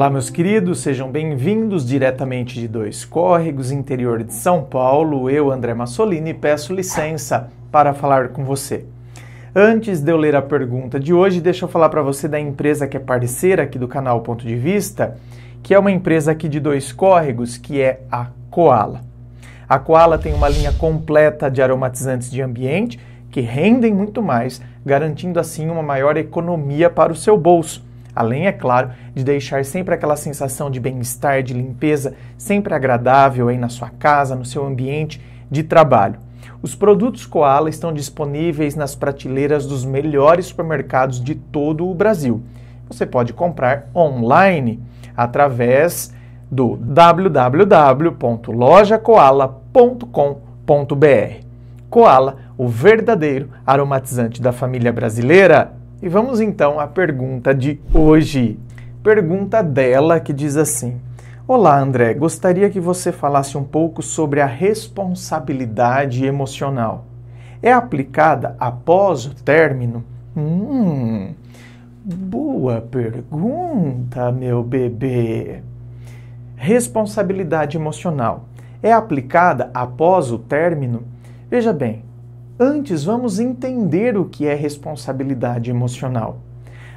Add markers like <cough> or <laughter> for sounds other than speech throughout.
Olá, meus queridos, sejam bem-vindos diretamente de Dois Córregos, interior de São Paulo. Eu, André Massolini, peço licença para falar com você. Antes de eu ler a pergunta de hoje, deixa eu falar para você da empresa que é parceira aqui do canal Ponto de Vista, que é uma empresa aqui de Dois Córregos, que é a Koala. A Koala tem uma linha completa de aromatizantes de ambiente que rendem muito mais, garantindo assim uma maior economia para o seu bolso além, é claro, de deixar sempre aquela sensação de bem-estar, de limpeza, sempre agradável aí na sua casa, no seu ambiente de trabalho. Os produtos Koala estão disponíveis nas prateleiras dos melhores supermercados de todo o Brasil. Você pode comprar online através do www.lojacoala.com.br. Koala, o verdadeiro aromatizante da família brasileira. E vamos então à pergunta de hoje. Pergunta dela que diz assim: Olá, André, gostaria que você falasse um pouco sobre a responsabilidade emocional. É aplicada após o término? Hum, boa pergunta, meu bebê. Responsabilidade emocional é aplicada após o término? Veja bem, Antes, vamos entender o que é responsabilidade emocional.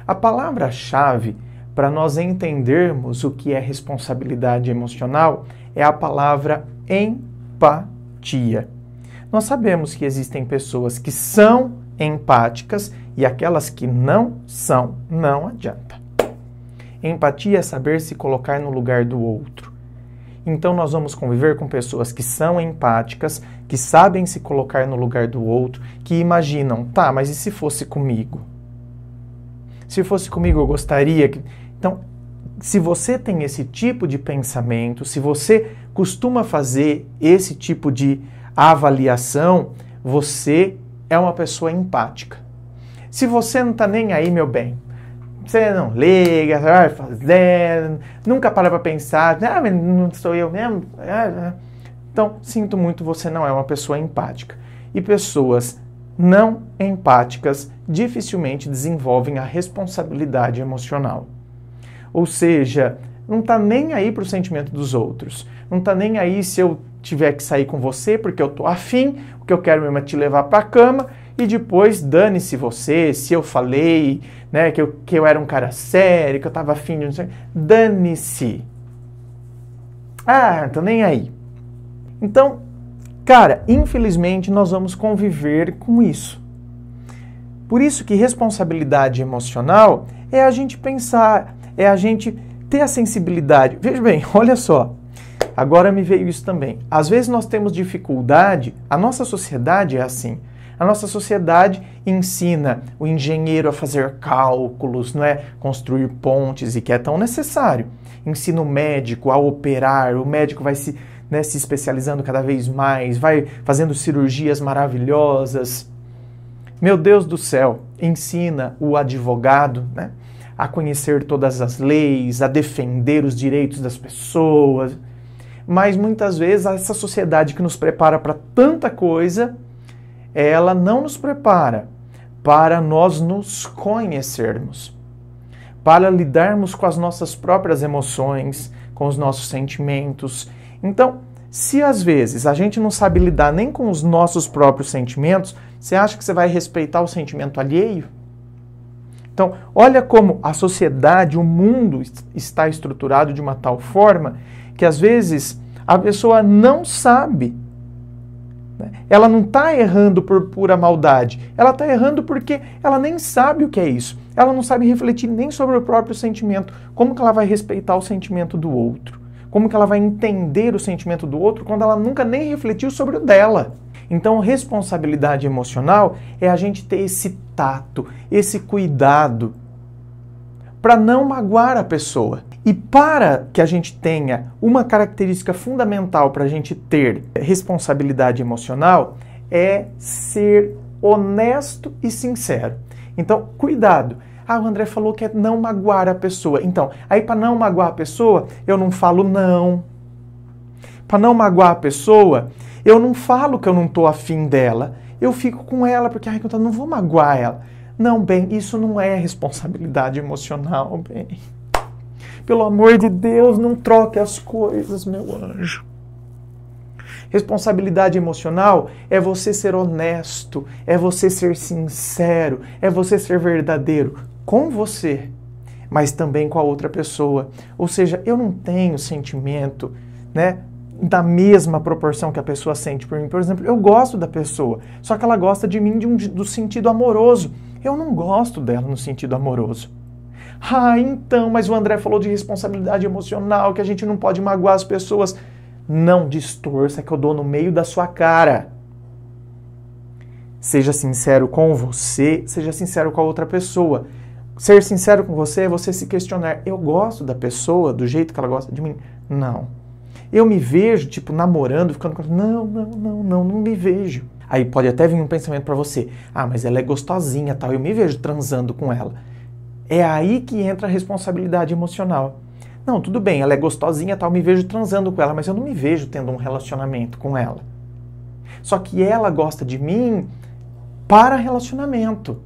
A palavra-chave para nós entendermos o que é responsabilidade emocional é a palavra empatia. Nós sabemos que existem pessoas que são empáticas e aquelas que não são, não adianta. Empatia é saber se colocar no lugar do outro. Então nós vamos conviver com pessoas que são empáticas, que sabem se colocar no lugar do outro, que imaginam, tá, mas e se fosse comigo? Se fosse comigo, eu gostaria que. Então, se você tem esse tipo de pensamento, se você costuma fazer esse tipo de avaliação, você é uma pessoa empática. Se você não tá nem aí, meu bem, você não liga, você vai fazendo, nunca para para pensar, né, ah, mas não sou eu mesmo. Ah, né. Então, sinto muito, você não é uma pessoa empática. E pessoas não empáticas dificilmente desenvolvem a responsabilidade emocional. Ou seja, não está nem aí para o sentimento dos outros. Não está nem aí se eu tiver que sair com você porque eu tô afim, o que eu quero mesmo é te levar para a cama e depois dane-se você, se eu falei, né, que eu, que eu era um cara sério, que eu tava afim de não sei, dane-se. Ah, tô nem aí. Então, cara, infelizmente nós vamos conviver com isso. Por isso que responsabilidade emocional é a gente pensar, é a gente ter a sensibilidade. Veja bem, <laughs> olha só. Agora me veio isso também. Às vezes nós temos dificuldade, a nossa sociedade é assim. A nossa sociedade ensina o engenheiro a fazer cálculos, não é? Construir pontes e que é tão necessário. Ensina o médico a operar, o médico vai se, né, se especializando cada vez mais, vai fazendo cirurgias maravilhosas. Meu Deus do céu, ensina o advogado, né? a conhecer todas as leis, a defender os direitos das pessoas. Mas muitas vezes essa sociedade que nos prepara para tanta coisa ela não nos prepara para nós nos conhecermos, para lidarmos com as nossas próprias emoções, com os nossos sentimentos. Então, se às vezes a gente não sabe lidar nem com os nossos próprios sentimentos, você acha que você vai respeitar o sentimento alheio? Então, olha como a sociedade, o mundo está estruturado de uma tal forma que às vezes a pessoa não sabe né? Ela não está errando por pura maldade, ela está errando porque ela nem sabe o que é isso. Ela não sabe refletir nem sobre o próprio sentimento. Como que ela vai respeitar o sentimento do outro? Como que ela vai entender o sentimento do outro quando ela nunca nem refletiu sobre o dela? Então, responsabilidade emocional é a gente ter esse tato, esse cuidado para não magoar a pessoa. E para que a gente tenha uma característica fundamental para a gente ter responsabilidade emocional é ser honesto e sincero. Então, cuidado. Ah, o André falou que é não magoar a pessoa. Então, aí para não magoar a pessoa, eu não falo não. Para não magoar a pessoa, eu não falo que eu não tô afim dela. Eu fico com ela porque ai, eu não vou magoar ela. Não, bem, isso não é responsabilidade emocional, bem. Pelo amor de Deus, não troque as coisas, meu anjo. Responsabilidade emocional é você ser honesto, é você ser sincero, é você ser verdadeiro com você, mas também com a outra pessoa. Ou seja, eu não tenho sentimento, né? da mesma proporção que a pessoa sente por mim. Por exemplo, eu gosto da pessoa, só que ela gosta de mim de um, do sentido amoroso. Eu não gosto dela no sentido amoroso. Ah, então, mas o André falou de responsabilidade emocional, que a gente não pode magoar as pessoas. Não distorça que eu dou no meio da sua cara. Seja sincero com você, seja sincero com a outra pessoa. Ser sincero com você é você se questionar: eu gosto da pessoa do jeito que ela gosta de mim? Não. Eu me vejo, tipo, namorando, ficando com. Não, não, não, não, não me vejo. Aí pode até vir um pensamento para você: ah, mas ela é gostosinha, tal, eu me vejo transando com ela. É aí que entra a responsabilidade emocional. Não, tudo bem, ela é gostosinha, tal, me vejo transando com ela, mas eu não me vejo tendo um relacionamento com ela. Só que ela gosta de mim para relacionamento.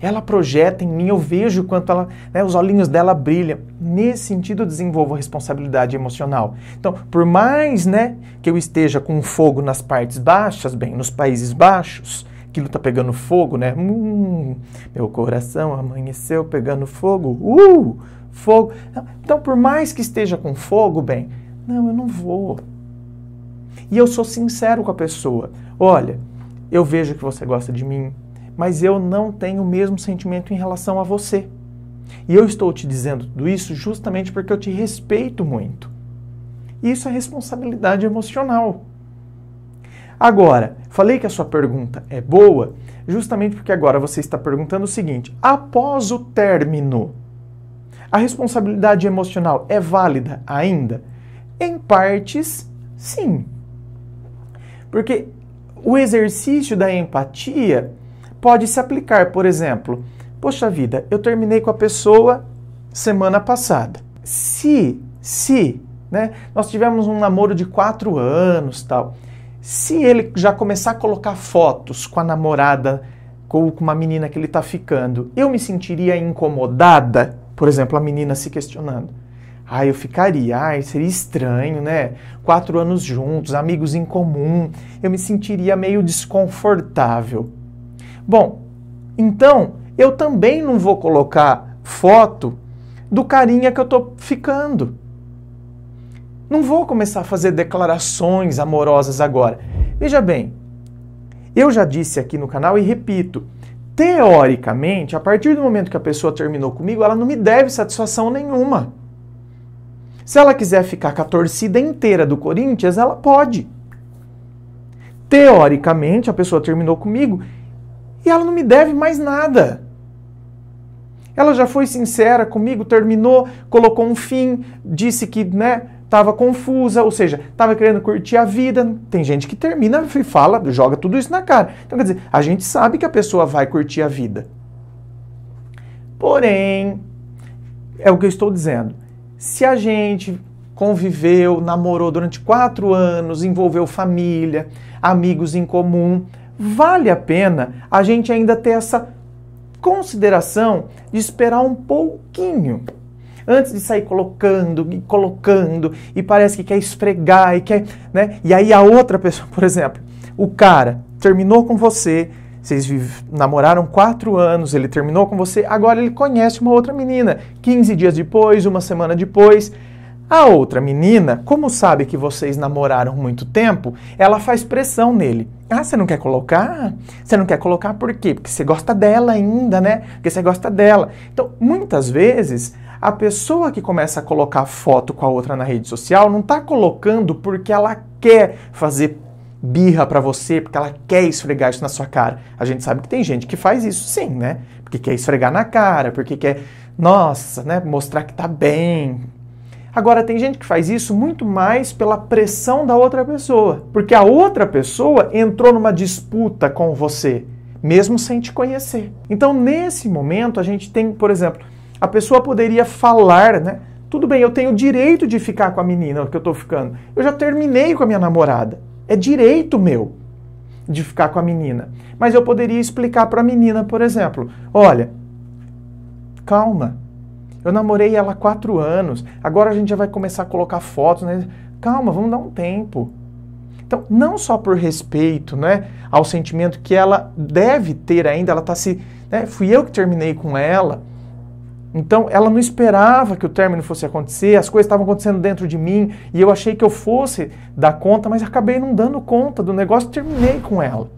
Ela projeta em mim, eu vejo quanto ela, né, os olhinhos dela brilham. Nesse sentido, eu desenvolvo a responsabilidade emocional. Então, por mais né, que eu esteja com fogo nas partes baixas, bem, nos Países Baixos, aquilo tá pegando fogo, né? Hum, meu coração amanheceu pegando fogo. Uh, fogo. Então, por mais que esteja com fogo, bem, não, eu não vou. E eu sou sincero com a pessoa. Olha, eu vejo que você gosta de mim, mas eu não tenho o mesmo sentimento em relação a você. E eu estou te dizendo tudo isso justamente porque eu te respeito muito. Isso é responsabilidade emocional. Agora, falei que a sua pergunta é boa, justamente porque agora você está perguntando o seguinte: após o término, a responsabilidade emocional é válida ainda? Em partes, sim. Porque o exercício da empatia pode se aplicar, por exemplo, poxa vida, eu terminei com a pessoa semana passada. Se, se, né, nós tivemos um namoro de quatro anos, tal, se ele já começar a colocar fotos com a namorada ou com uma menina que ele está ficando, eu me sentiria incomodada? Por exemplo, a menina se questionando. Ah, eu ficaria, ah, seria estranho, né? Quatro anos juntos, amigos em comum, eu me sentiria meio desconfortável. Bom, então eu também não vou colocar foto do carinha que eu tô ficando. Não vou começar a fazer declarações amorosas agora. Veja bem, eu já disse aqui no canal e repito: teoricamente, a partir do momento que a pessoa terminou comigo, ela não me deve satisfação nenhuma. Se ela quiser ficar com a torcida inteira do Corinthians, ela pode. Teoricamente, a pessoa terminou comigo e ela não me deve mais nada. Ela já foi sincera comigo, terminou, colocou um fim, disse que, né, estava confusa, ou seja, estava querendo curtir a vida. Tem gente que termina e fala, joga tudo isso na cara. Então, quer dizer, a gente sabe que a pessoa vai curtir a vida. Porém, é o que eu estou dizendo. Se a gente conviveu, namorou durante quatro anos, envolveu família, amigos em comum, vale a pena a gente ainda ter essa consideração de esperar um pouquinho antes de sair colocando e colocando, e parece que quer esfregar e quer, né? E aí a outra pessoa, <laughs> por exemplo, o cara terminou com você, vocês namoraram quatro anos, ele terminou com você, agora ele conhece uma outra menina. 15 dias depois, uma semana depois. A outra menina, como sabe que vocês namoraram muito tempo, ela faz pressão nele. Ah, você não quer colocar? Você não quer colocar por quê? Porque você gosta dela ainda, né? Porque você gosta dela. Então, muitas vezes, a pessoa que começa a colocar foto com a outra na rede social não está colocando porque ela quer fazer birra para você, porque ela quer esfregar isso na sua cara. A gente sabe que tem gente que faz isso sim, né? Porque quer esfregar na cara, porque quer, nossa, né, mostrar que tá bem. Agora tem gente que faz isso muito mais pela pressão da outra pessoa, porque a outra pessoa entrou numa disputa com você, mesmo sem te conhecer. Então, nesse momento a gente tem, por exemplo, a pessoa poderia falar, né? Tudo bem, eu tenho direito de ficar com a menina que eu tô ficando. Eu já terminei com a minha namorada. É direito meu de ficar com a menina. Mas eu poderia explicar para a menina, por exemplo: olha, calma. Eu namorei ela há quatro anos. Agora a gente já vai começar a colocar fotos, né? Calma, vamos dar um tempo. Então, não só por respeito né, ao sentimento que ela deve ter ainda, ela está se. Né, fui eu que terminei com ela, então ela não esperava que o término fosse acontecer, as coisas estavam acontecendo dentro de mim e eu achei que eu fosse dar conta, mas acabei não dando conta do negócio, terminei com ela.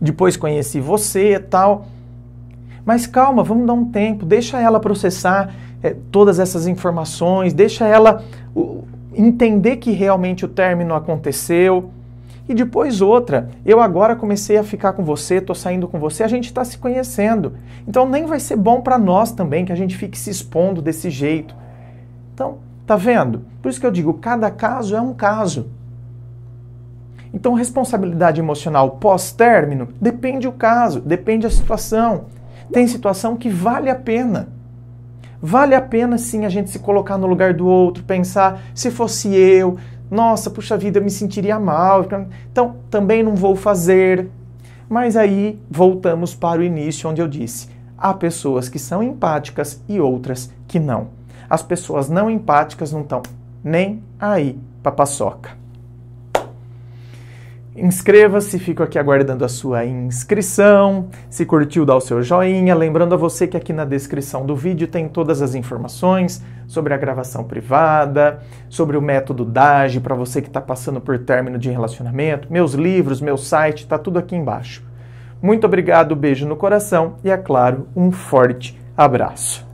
Depois conheci você e tal. Mas calma, vamos dar um tempo, deixa ela processar é, todas essas informações, deixa ela o, entender que realmente o término aconteceu. E depois outra, eu agora comecei a ficar com você, tô saindo com você, a gente está se conhecendo. Então nem vai ser bom para nós também que a gente fique se expondo desse jeito. Então, tá vendo? Por isso que eu digo, cada caso é um caso. Então, responsabilidade emocional pós-término depende o caso, depende a situação. Tem situação que vale a pena. Vale a pena sim a gente se colocar no lugar do outro, pensar se fosse eu, nossa, puxa vida, eu me sentiria mal. Então, também não vou fazer. Mas aí voltamos para o início, onde eu disse: há pessoas que são empáticas e outras que não. As pessoas não empáticas não estão nem aí para paçoca. Inscreva-se, fico aqui aguardando a sua inscrição. Se curtiu, dá o seu joinha. Lembrando a você que aqui na descrição do vídeo tem todas as informações sobre a gravação privada, sobre o método DAGE para você que está passando por término de relacionamento, meus livros, meu site, está tudo aqui embaixo. Muito obrigado, beijo no coração e, é claro, um forte abraço.